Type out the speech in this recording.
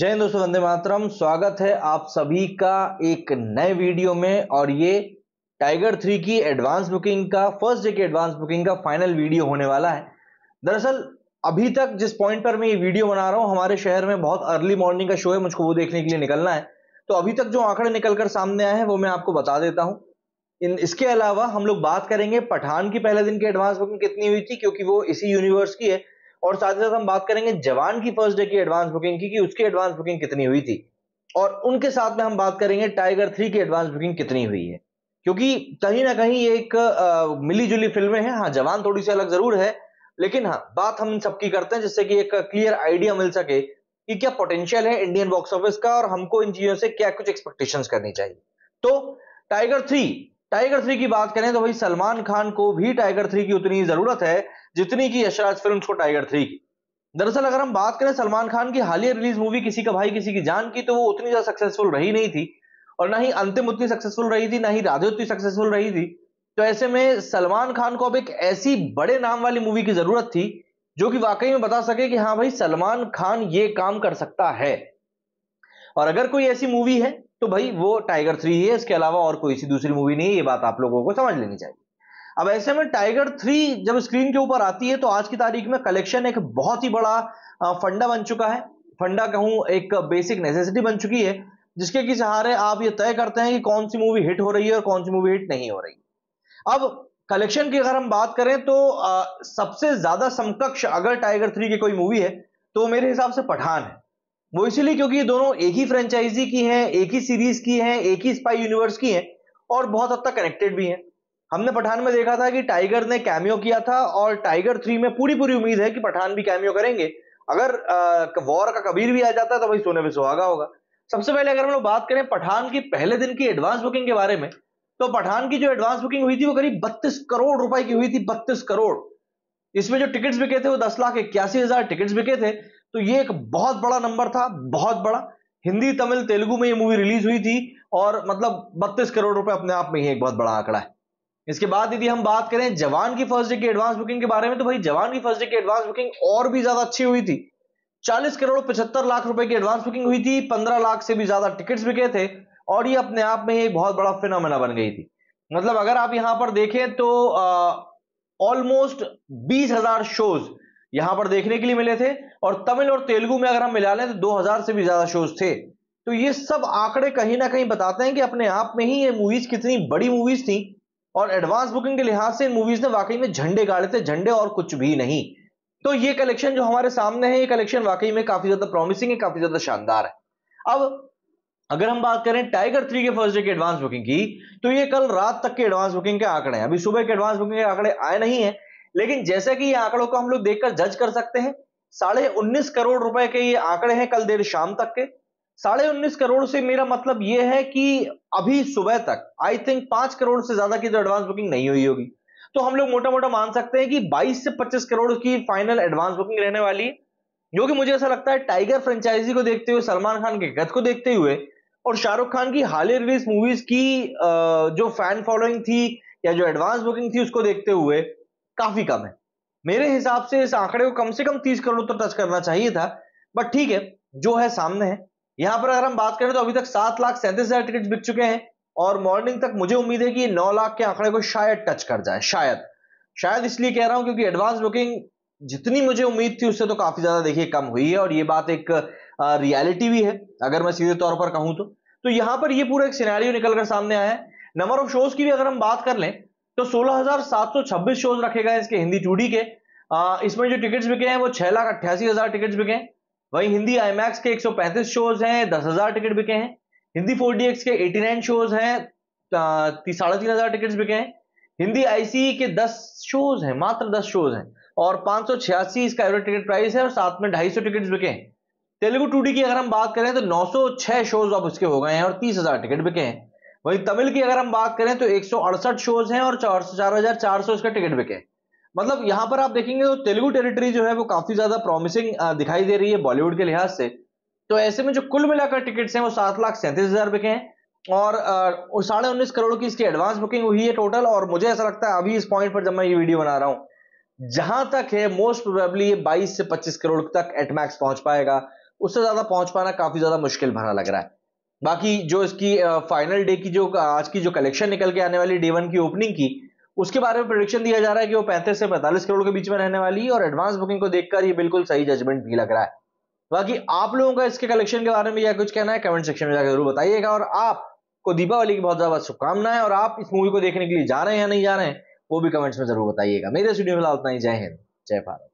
जय हिंद दोस्तों वंदे मातरम स्वागत है आप सभी का एक नए वीडियो में और ये टाइगर थ्री की एडवांस बुकिंग का फर्स्ट डे की एडवांस बुकिंग का फाइनल वीडियो होने वाला है दरअसल अभी तक जिस पॉइंट पर मैं ये वीडियो बना रहा हूँ हमारे शहर में बहुत अर्ली मॉर्निंग का शो है मुझको वो देखने के लिए निकलना है तो अभी तक जो आंकड़े निकल कर सामने आए हैं वो मैं आपको बता देता हूँ इन इसके अलावा हम लोग बात करेंगे पठान की पहले दिन की एडवांस बुकिंग कितनी हुई थी क्योंकि वो इसी यूनिवर्स की है और साथ ही साथ हम बात करेंगे जवान की फर्स्ट डे की एडवांस बुकिंग की कि उसकी एडवांस बुकिंग कितनी हुई थी और उनके साथ में हम बात करेंगे टाइगर थ्री की एडवांस बुकिंग कितनी हुई है क्योंकि कहीं ना कहीं ये एक मिली जुली फिल्में हैं हाँ जवान थोड़ी सी अलग जरूर है लेकिन हाँ बात हम सबकी करते हैं जिससे कि एक क्लियर आइडिया मिल सके कि क्या पोटेंशियल है इंडियन बॉक्स ऑफिस का और हमको इन चीजों से क्या कुछ एक्सपेक्टेशंस करनी चाहिए तो टाइगर थ्री टाइगर थ्री की बात करें तो भाई सलमान खान को भी टाइगर थ्री की उतनी जरूरत है जितनी की यशराज फिल्म को टाइगर थ्री की दरअसल अगर हम बात करें सलमान खान की हालिया रिलीज मूवी किसी का भाई किसी की जान की तो वो उतनी ज्यादा सक्सेसफुल रही नहीं थी और ना ही अंतिम उतनी सक्सेसफुल रही थी ना ही राधे उतनी सक्सेसफुल रही थी तो ऐसे में सलमान खान को अब एक ऐसी बड़े नाम वाली मूवी की जरूरत थी जो कि वाकई में बता सके कि हाँ भाई सलमान खान ये काम कर सकता है और अगर कोई ऐसी मूवी है तो भाई वो टाइगर थ्री ही है इसके अलावा और कोई सी दूसरी मूवी नहीं है ये बात आप लोगों को समझ लेनी चाहिए अब ऐसे में टाइगर थ्री जब स्क्रीन के ऊपर आती है तो आज की तारीख में कलेक्शन एक बहुत ही बड़ा फंडा बन चुका है फंडा कहूं एक बेसिक नेसेसिटी बन चुकी है जिसके कि सहारे आप ये तय करते हैं कि कौन सी मूवी हिट हो रही है और कौन सी मूवी हिट नहीं हो रही अब कलेक्शन की अगर हम बात करें तो आ, सबसे ज्यादा समकक्ष अगर टाइगर थ्री की कोई मूवी है तो मेरे हिसाब से पठान है वो इसीलिए क्योंकि ये दोनों एक ही फ्रेंचाइजी की हैं एक ही सीरीज की हैं एक ही स्पाई यूनिवर्स की हैं और बहुत हद तक कनेक्टेड भी हैं हमने पठान में देखा था कि टाइगर ने कैमियो किया था और टाइगर थ्री में पूरी पूरी उम्मीद है कि पठान भी कैमियो करेंगे अगर वॉर का कबीर भी आ जाता है तो भाई सोने में सुहागा होगा सबसे पहले अगर हम लोग बात करें पठान की पहले दिन की एडवांस बुकिंग के बारे में तो पठान की जो एडवांस बुकिंग हुई थी वो करीब बत्तीस करोड़ रुपए की हुई थी बत्तीस करोड़ इसमें जो टिकट्स बिके थे वो दस लाख इक्यासी हजार टिकट्स बिके थे तो ये एक बहुत बड़ा नंबर था बहुत बड़ा हिंदी तमिल तेलुगु में ये मूवी रिलीज हुई थी और मतलब बत्तीस करोड़ रुपए अपने आप में ही एक बहुत बड़ा आंकड़ा है इसके बाद यदि हम बात करें जवान की फर्स्ट डे की एडवांस बुकिंग के बारे में तो भाई जवान की फर्स्ट डे की एडवांस बुकिंग और भी ज्यादा अच्छी हुई थी 40 करोड़ पचहत्तर लाख रुपए की एडवांस बुकिंग हुई थी 15 लाख से भी ज्यादा टिकट्स बिके थे और ये अपने आप में ही एक बहुत बड़ा फिनोमेना बन गई थी मतलब अगर आप यहां पर देखें तो ऑलमोस्ट बीस हजार शोज यहां पर देखने के लिए मिले थे और तमिल और तेलुगु में अगर हम मिला लें तो 2000 से भी ज्यादा शोज थे तो ये सब आंकड़े कहीं ना कहीं बताते हैं कि अपने आप में ही ये मूवीज कितनी बड़ी मूवीज थी और एडवांस बुकिंग के लिहाज से मूवीज ने वाकई में झंडे गाड़े थे झंडे और कुछ भी नहीं तो ये कलेक्शन जो हमारे सामने है ये कलेक्शन वाकई में काफी ज्यादा प्रॉमिसिंग है काफी ज्यादा शानदार है अब अगर हम बात करें टाइगर थ्री के फर्स्ट डे के एडवांस बुकिंग की तो ये कल रात तक के एडवांस बुकिंग के आंकड़े हैं अभी सुबह के एडवांस बुकिंग के आंकड़े आए नहीं है लेकिन जैसे कि ये आंकड़ों को हम लोग देखकर जज कर सकते हैं साढ़े उन्नीस करोड़ रुपए के ये आंकड़े हैं कल देर शाम तक के साढ़े उन्नीस करोड़ से मेरा मतलब ये है कि अभी सुबह तक आई थिंक पांच करोड़ से ज्यादा की तो एडवांस बुकिंग नहीं हुई होगी तो हम लोग मोटा मोटा मान सकते हैं कि 22 से 25 करोड़ की फाइनल एडवांस बुकिंग रहने वाली है जो कि मुझे ऐसा लगता है टाइगर फ्रेंचाइजी को देखते हुए सलमान खान के गत को देखते हुए और शाहरुख खान की हाल ही रिलीज मूवीज की जो फैन फॉलोइंग थी या जो एडवांस बुकिंग थी उसको देखते हुए काफी कम है मेरे हिसाब से इस आंकड़े को कम से कम तीस करोड़ तो टच करना चाहिए था बट ठीक है जो है सामने है यहां पर अगर हम बात करें तो अभी तक सात लाख सैंतीस हजार टिकट बिक चुके हैं और मॉर्निंग तक मुझे उम्मीद है कि नौ लाख के आंकड़े को शायद टच कर जाए शायद शायद इसलिए कह रहा हूं क्योंकि एडवांस बुकिंग जितनी मुझे उम्मीद थी उससे तो काफी ज्यादा देखिए कम हुई है और ये बात एक रियलिटी भी है अगर मैं सीधे तौर पर कहूं तो तो यहां पर ये पूरा एक सिनेरियो निकल कर सामने आया है नंबर ऑफ शोज की भी अगर हम बात कर लें तो 16,726 शोज रखे गए इसके हिंदी टू के आ, इसमें जो टिकट्स बिके हैं वो छह लाख अट्ठासी हजार टिकट बिके हैं वही हिंदी आईमैक्स के 135 शोज हैं दस हजार टिकट बिके हैं हिंदी फोर के 89 शोज हैं साढ़े तीन हजार टिकट बिके हैं हिंदी आईसी e के 10 शोज हैं मात्र 10 शोज हैं और पांच इसका एवरेज टिकट प्राइस है और साथ में ढाई टिकट बिके हैं तेलुगु टू की अगर हम बात करें तो नौ शोज अब उसके हो गए हैं और तीस टिकट बिके हैं वहीं तमिल की अगर हम बात करें तो एक शोज हैं और चार इसका टिकट बिके मतलब यहाँ पर आप देखेंगे तो तेलुगु टेरिटरी जो है वो काफी ज्यादा प्रॉमिसिंग दिखाई दे रही है बॉलीवुड के लिहाज से तो ऐसे में जो कुल मिलाकर टिकट्स हैं वो सात लाख सैंतीस हजार बिके हैं और साढ़े उन्नीस करोड़ की इसकी एडवांस बुकिंग हुई है टोटल और मुझे ऐसा लगता है अभी इस पॉइंट पर जब मैं ये वीडियो बना रहा हूं जहां तक है मोस्ट प्रोबेबली ये 22 से 25 करोड़ तक एटमैक्स पहुंच पाएगा उससे ज्यादा पहुंच पाना काफी ज्यादा मुश्किल भरा लग रहा है बाकी जो इसकी फाइनल डे की जो आज की जो कलेक्शन निकल के आने वाली डे वन की ओपनिंग की उसके बारे में प्रोडिक्शन दिया जा रहा है कि वो पैंतीस से पैंतालीस करोड़ के बीच में रहने वाली है और एडवांस बुकिंग को देखकर ये बिल्कुल सही जजमेंट भी लग रहा है बाकी आप लोगों का इसके कलेक्शन के बारे में या कुछ कहना है कमेंट सेक्शन में जाकर जरूर बताइएगा और आपको दीपावली की बहुत ज्यादा शुभकामनाएं और आप इस मूवी को देखने के लिए जा रहे हैं या नहीं जा रहे हैं वो भी कमेंट्स में जरूर बताइएगा मेरे स्टूडियो में फिलहाल उतना ही जय हिंद जय भारत